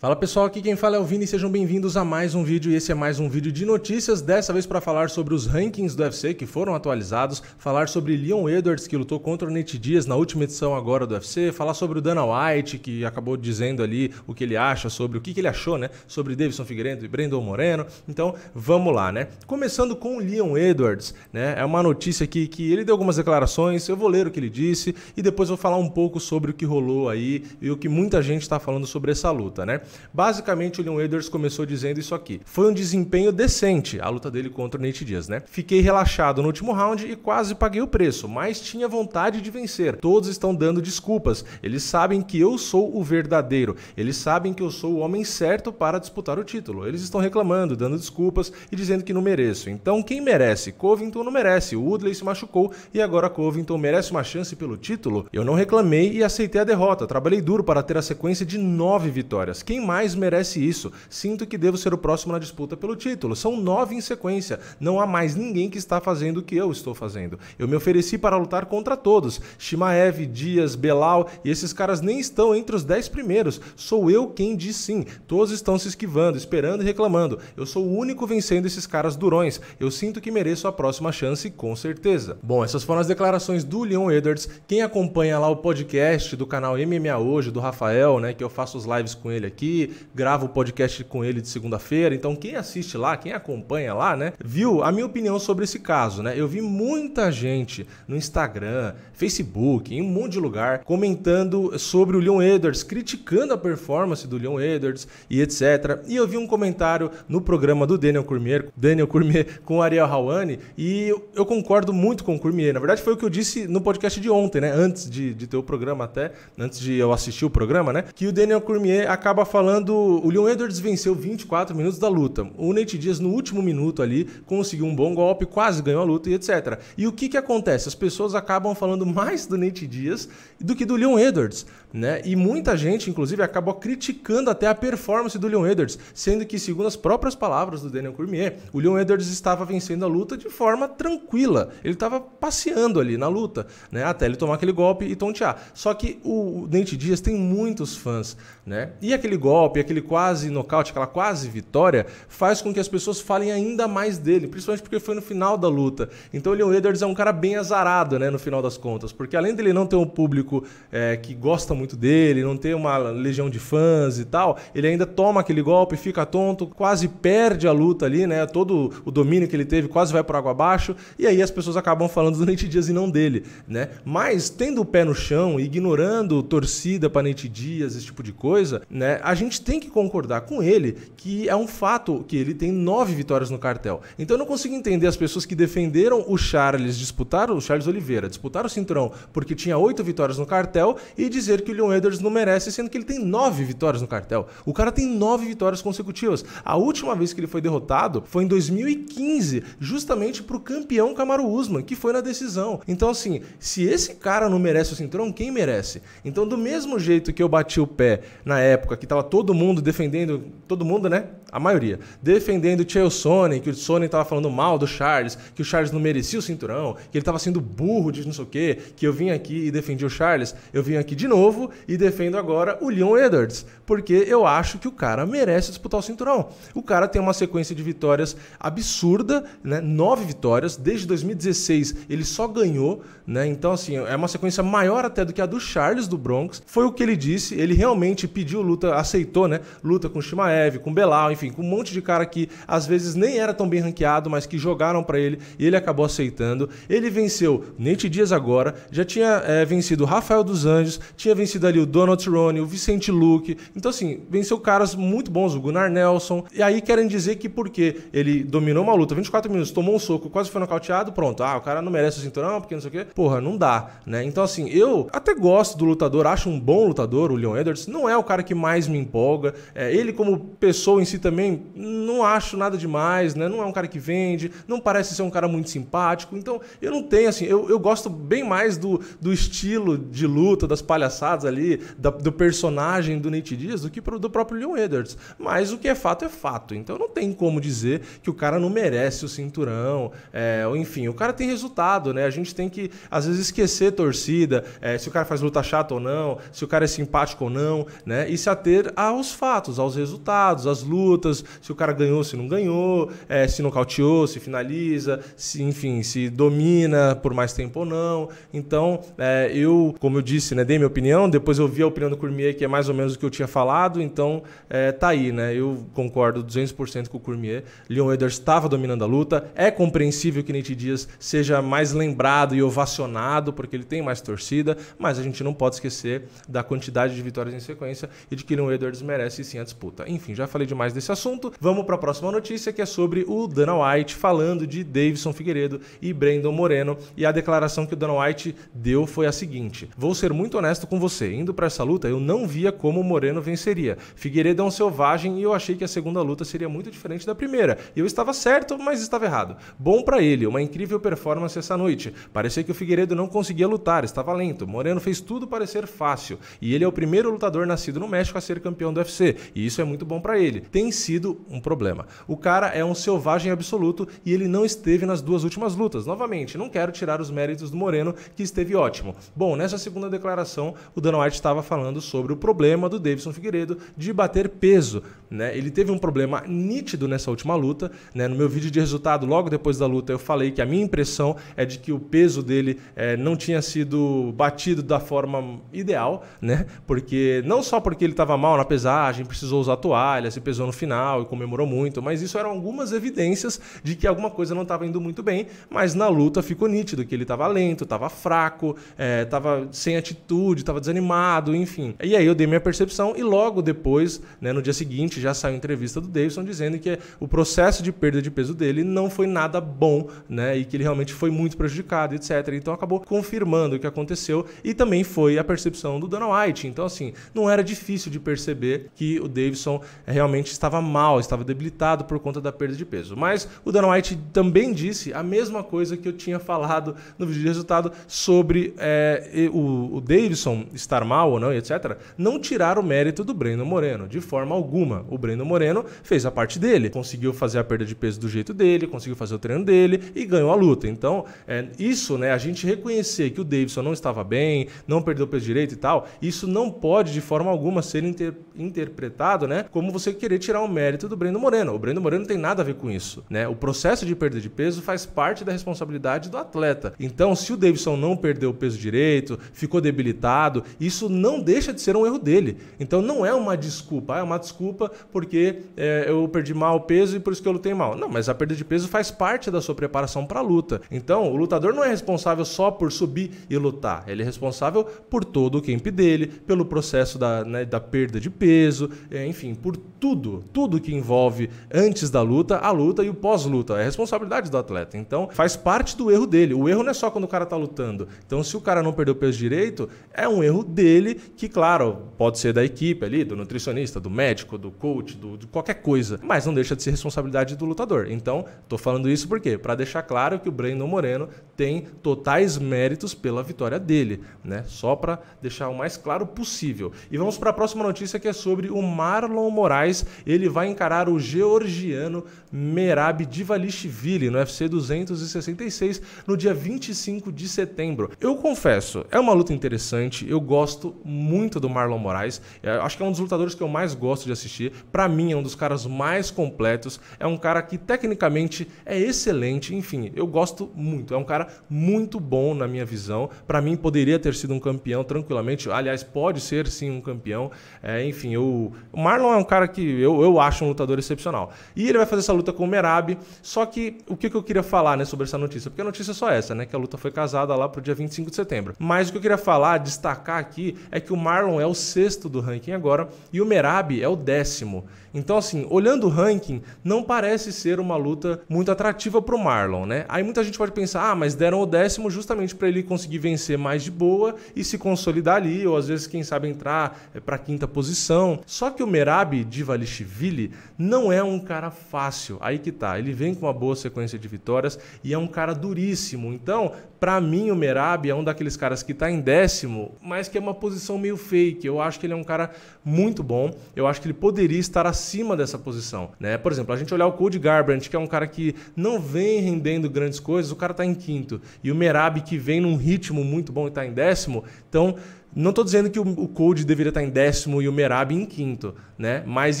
Fala pessoal, aqui quem fala é o Vini, sejam bem-vindos a mais um vídeo e esse é mais um vídeo de notícias, dessa vez para falar sobre os rankings do UFC que foram atualizados, falar sobre Leon Edwards que lutou contra o Nate Diaz na última edição agora do UFC, falar sobre o Dana White que acabou dizendo ali o que ele acha sobre o que, que ele achou, né, sobre Davidson Figueiredo e Brandon Moreno. Então, vamos lá, né? Começando com o Leon Edwards, né? É uma notícia aqui que ele deu algumas declarações, eu vou ler o que ele disse e depois vou falar um pouco sobre o que rolou aí e o que muita gente está falando sobre essa luta, né? Basicamente, o Leon Edwards começou dizendo isso aqui. Foi um desempenho decente a luta dele contra o Nate Diaz, né? Fiquei relaxado no último round e quase paguei o preço, mas tinha vontade de vencer. Todos estão dando desculpas. Eles sabem que eu sou o verdadeiro. Eles sabem que eu sou o homem certo para disputar o título. Eles estão reclamando, dando desculpas e dizendo que não mereço. Então, quem merece? Covington não merece. O Woodley se machucou e agora Covington merece uma chance pelo título. Eu não reclamei e aceitei a derrota. Trabalhei duro para ter a sequência de nove vitórias. Quem Ninguém mais merece isso? Sinto que devo ser o próximo na disputa pelo título. São nove em sequência. Não há mais ninguém que está fazendo o que eu estou fazendo. Eu me ofereci para lutar contra todos. Shimaev, Dias, Belal e esses caras nem estão entre os dez primeiros. Sou eu quem diz sim. Todos estão se esquivando, esperando e reclamando. Eu sou o único vencendo esses caras durões. Eu sinto que mereço a próxima chance, com certeza. Bom, essas foram as declarações do Leon Edwards. Quem acompanha lá o podcast do canal MMA Hoje, do Rafael, né, que eu faço os lives com ele aqui, gravo o podcast com ele de segunda-feira. Então, quem assiste lá, quem acompanha lá, né, viu a minha opinião sobre esse caso, né? Eu vi muita gente no Instagram, Facebook, em um monte de lugar comentando sobre o Leon Edwards, criticando a performance do Leon Edwards e etc. E eu vi um comentário no programa do Daniel Cormier, Daniel Cormier com Ariel Hawani, e eu concordo muito com o Cormier. Na verdade, foi o que eu disse no podcast de ontem, né? Antes de, de ter o programa até, antes de eu assistir o programa, né? Que o Daniel Cormier acaba falando falando, o Leon Edwards venceu 24 minutos da luta. O Nate Diaz, no último minuto ali, conseguiu um bom golpe, quase ganhou a luta e etc. E o que, que acontece? As pessoas acabam falando mais do Nate Diaz do que do Leon Edwards, né? E muita gente, inclusive, acabou criticando até a performance do Leon Edwards, sendo que, segundo as próprias palavras do Daniel Cormier, o Leon Edwards estava vencendo a luta de forma tranquila. Ele estava passeando ali na luta, né? Até ele tomar aquele golpe e tontear. Só que o Nate Diaz tem muitos fãs, né? E aquele golpe golpe, aquele quase nocaute, aquela quase vitória, faz com que as pessoas falem ainda mais dele, principalmente porque foi no final da luta. Então o Leon Edwards é um cara bem azarado, né, no final das contas, porque além dele não ter um público é, que gosta muito dele, não ter uma legião de fãs e tal, ele ainda toma aquele golpe, fica tonto, quase perde a luta ali, né, todo o domínio que ele teve quase vai por água abaixo, e aí as pessoas acabam falando do Nate Dias e não dele, né? Mas tendo o pé no chão, ignorando torcida para Nate Dias, esse tipo de coisa, né? a gente tem que concordar com ele que é um fato que ele tem nove vitórias no cartel. Então eu não consigo entender as pessoas que defenderam o Charles disputar o Charles Oliveira, disputar o cinturão porque tinha oito vitórias no cartel e dizer que o Leon Edwards não merece, sendo que ele tem nove vitórias no cartel. O cara tem nove vitórias consecutivas. A última vez que ele foi derrotado foi em 2015, justamente pro campeão Camaro Usman, que foi na decisão. Então assim, se esse cara não merece o cinturão, quem merece? Então do mesmo jeito que eu bati o pé na época que estava tava todo mundo defendendo, todo mundo, né? a maioria, defendendo o Sonnen, que o Sonnen estava falando mal do Charles, que o Charles não merecia o cinturão, que ele estava sendo burro de não sei o quê, que eu vim aqui e defendi o Charles, eu vim aqui de novo e defendo agora o Leon Edwards, porque eu acho que o cara merece disputar o cinturão. O cara tem uma sequência de vitórias absurda, né? Nove vitórias, desde 2016 ele só ganhou, né? Então, assim, é uma sequência maior até do que a do Charles do Bronx. Foi o que ele disse, ele realmente pediu luta, aceitou, né? Luta com Shimaev, com Belal, enfim enfim, com um monte de cara que às vezes nem era tão bem ranqueado, mas que jogaram para ele e ele acabou aceitando. Ele venceu Nate Dias agora, já tinha é, vencido Rafael dos Anjos, tinha vencido ali o Donald Cerrone, o Vicente Luke Então, assim, venceu caras muito bons, o Gunnar Nelson. E aí querem dizer que porque ele dominou uma luta 24 minutos, tomou um soco, quase foi nocauteado, pronto. Ah, o cara não merece o cinturão, porque não sei o quê. Porra, não dá, né? Então, assim, eu até gosto do lutador, acho um bom lutador, o Leon Edwards. Não é o cara que mais me empolga. É, ele, como pessoa em si, também também não acho nada demais, né? Não é um cara que vende, não parece ser um cara muito simpático. Então, eu não tenho, assim, eu, eu gosto bem mais do, do estilo de luta, das palhaçadas ali, da, do personagem do Nate Diaz do que pro, do próprio Leon Edwards. Mas o que é fato é fato. Então, não tem como dizer que o cara não merece o cinturão. É, enfim, o cara tem resultado, né? A gente tem que, às vezes, esquecer torcida, é, se o cara faz luta chata ou não, se o cara é simpático ou não, né? E se ater aos fatos, aos resultados, às lutas lutas, se o cara ganhou, se não ganhou, é, se nocauteou, se finaliza, se, enfim, se domina por mais tempo ou não. Então, é, eu, como eu disse, né, dei minha opinião, depois eu vi a opinião do Cormier, que é mais ou menos o que eu tinha falado, então é, tá aí, né? Eu concordo 200% com o Cormier. Leon Edwards estava dominando a luta, é compreensível que Nate Dias seja mais lembrado e ovacionado, porque ele tem mais torcida, mas a gente não pode esquecer da quantidade de vitórias em sequência e de que Leon Edwards merece sim a disputa. Enfim, já falei demais desse esse assunto, vamos para a próxima notícia que é sobre o Dana White falando de Davidson Figueiredo e Brandon Moreno. E a declaração que o Dana White deu foi a seguinte: Vou ser muito honesto com você, indo para essa luta eu não via como Moreno venceria. Figueiredo é um selvagem e eu achei que a segunda luta seria muito diferente da primeira. Eu estava certo, mas estava errado. Bom para ele, uma incrível performance essa noite. Parecia que o Figueiredo não conseguia lutar, estava lento. Moreno fez tudo parecer fácil e ele é o primeiro lutador nascido no México a ser campeão do UFC, e isso é muito bom para ele. Tem sido um problema. O cara é um selvagem absoluto e ele não esteve nas duas últimas lutas. Novamente, não quero tirar os méritos do Moreno, que esteve ótimo. Bom, nessa segunda declaração, o Dana White estava falando sobre o problema do Davidson Figueiredo de bater peso. Né? Ele teve um problema nítido nessa última luta. Né? No meu vídeo de resultado, logo depois da luta, eu falei que a minha impressão é de que o peso dele é, não tinha sido batido da forma ideal, né? Porque não só porque ele estava mal na pesagem, precisou usar toalha, se pesou no final final e comemorou muito, mas isso eram algumas evidências de que alguma coisa não estava indo muito bem, mas na luta ficou nítido que ele estava lento, estava fraco, estava é, sem atitude, estava desanimado, enfim. E aí eu dei minha percepção e logo depois, né, no dia seguinte, já saiu entrevista do Davidson dizendo que o processo de perda de peso dele não foi nada bom, né, e que ele realmente foi muito prejudicado, etc. Então acabou confirmando o que aconteceu e também foi a percepção do Dana White. Então assim, não era difícil de perceber que o Davidson realmente estava estava mal, estava debilitado por conta da perda de peso. Mas o Dana White também disse a mesma coisa que eu tinha falado no vídeo de resultado sobre é, o, o Davidson estar mal ou não, etc. Não tirar o mérito do Breno Moreno, de forma alguma. O Breno Moreno fez a parte dele, conseguiu fazer a perda de peso do jeito dele, conseguiu fazer o treino dele e ganhou a luta. Então, é, isso, né, a gente reconhecer que o Davidson não estava bem, não perdeu peso direito e tal, isso não pode de forma alguma ser inter interpretado, né, como você querer tirar tirar o mérito do Breno Moreno. O Breno Moreno não tem nada a ver com isso, né? O processo de perda de peso faz parte da responsabilidade do atleta. Então, se o Davidson não perdeu o peso direito, ficou debilitado, isso não deixa de ser um erro dele. Então, não é uma desculpa, ah, é uma desculpa porque é, eu perdi mal o peso e por isso que eu lutei mal. Não, mas a perda de peso faz parte da sua preparação para a luta. Então, o lutador não é responsável só por subir e lutar, ele é responsável por todo o camp dele, pelo processo da, né, da perda de peso, é, enfim, por tudo, tudo que envolve antes da luta, a luta e o pós-luta. É responsabilidade do atleta. Então, faz parte do erro dele. O erro não é só quando o cara tá lutando. Então, se o cara não perdeu peso direito, é um erro dele que, claro, pode ser da equipe ali, do nutricionista, do médico, do coach, do, de qualquer coisa. Mas não deixa de ser responsabilidade do lutador. Então, tô falando isso porque para deixar claro que o Brandon Moreno tem totais méritos pela vitória dele, né? Só para deixar o mais claro possível. E vamos para a próxima notícia que é sobre o Marlon Moraes. Ele ele vai encarar o georgiano Merab Divalishvili no UFC 266 no dia 25 de setembro. Eu confesso, é uma luta interessante, eu gosto muito do Marlon Moraes, eu é, acho que é um dos lutadores que eu mais gosto de assistir, para mim é um dos caras mais completos, é um cara que tecnicamente é excelente, enfim, eu gosto muito, é um cara muito bom na minha visão, para mim poderia ter sido um campeão tranquilamente, aliás, pode ser sim um campeão, é, enfim, eu, o Marlon é um cara que eu, eu eu acho um lutador excepcional. E ele vai fazer essa luta com o Merab. Só que o que, eu queria falar né, sobre essa notícia? Porque a notícia é só essa, né? Que a luta foi casada lá pro dia 25 de setembro. Mas o que eu queria falar, destacar aqui, é que o Marlon é o sexto do ranking agora e o Merab é o décimo. Então, assim, olhando o ranking, não parece ser uma luta muito atrativa pro Marlon, né? Aí muita gente pode pensar, ah, mas deram o décimo justamente para ele conseguir vencer mais de boa e se consolidar ali, ou às vezes, quem sabe, entrar eh, para quinta posição. Só que o Merab de Valishvili Ville não é um cara fácil. Aí que tá. Ele vem com uma boa sequência de vitórias e é um cara duríssimo. Então, para mim, o Merab é um daqueles caras que tá em décimo, mas que é uma posição meio fake. Eu acho que ele é um cara muito bom. Eu acho que ele poderia estar acima dessa posição. Né? Por exemplo, a gente olhar o Cody Garbrandt, que é um cara que não vem rendendo grandes coisas, o cara tá em quinto. E o Merab, que vem num ritmo muito bom e tá em décimo. Então, não estou dizendo que o, o Code deveria estar em décimo e o Merab em quinto, né? Mas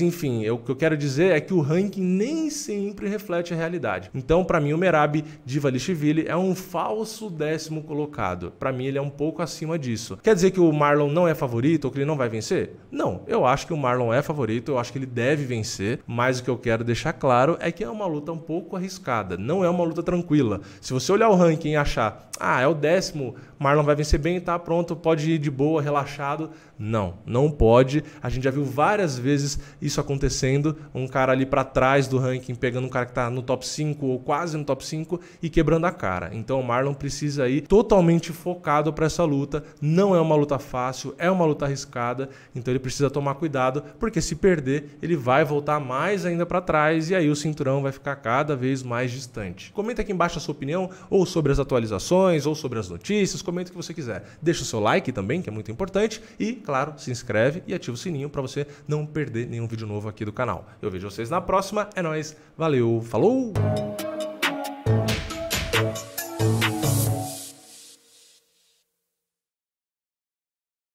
enfim, eu, o que eu quero dizer é que o ranking nem sempre reflete a realidade. Então, para mim, o Merab de Valishvili é um falso décimo colocado. Para mim, ele é um pouco acima disso. Quer dizer que o Marlon não é favorito ou que ele não vai vencer? Não, eu acho que o Marlon é favorito, eu acho que ele deve vencer, mas o que eu quero deixar claro é que é uma luta um pouco arriscada, não é uma luta tranquila. Se você olhar o ranking e achar ah, é o décimo, Marlon vai vencer bem, tá pronto, pode ir de boa, relaxado. Não, não pode. A gente já viu várias vezes isso acontecendo, um cara ali para trás do ranking, pegando um cara que tá no top 5 ou quase no top 5 e quebrando a cara. Então o Marlon precisa ir totalmente focado para essa luta. Não é uma luta fácil, é uma luta arriscada, então ele precisa tomar cuidado, porque se perder, ele vai voltar mais ainda para trás e aí o cinturão vai ficar cada vez mais distante. Comenta aqui embaixo a sua opinião ou sobre as atualizações informações ou sobre as notícias, comenta o que você quiser. Deixa o seu like também, que é muito importante. E, claro, se inscreve e ativa o sininho para você não perder nenhum vídeo novo aqui do canal. Eu vejo vocês na próxima. É nóis. Valeu. Falou!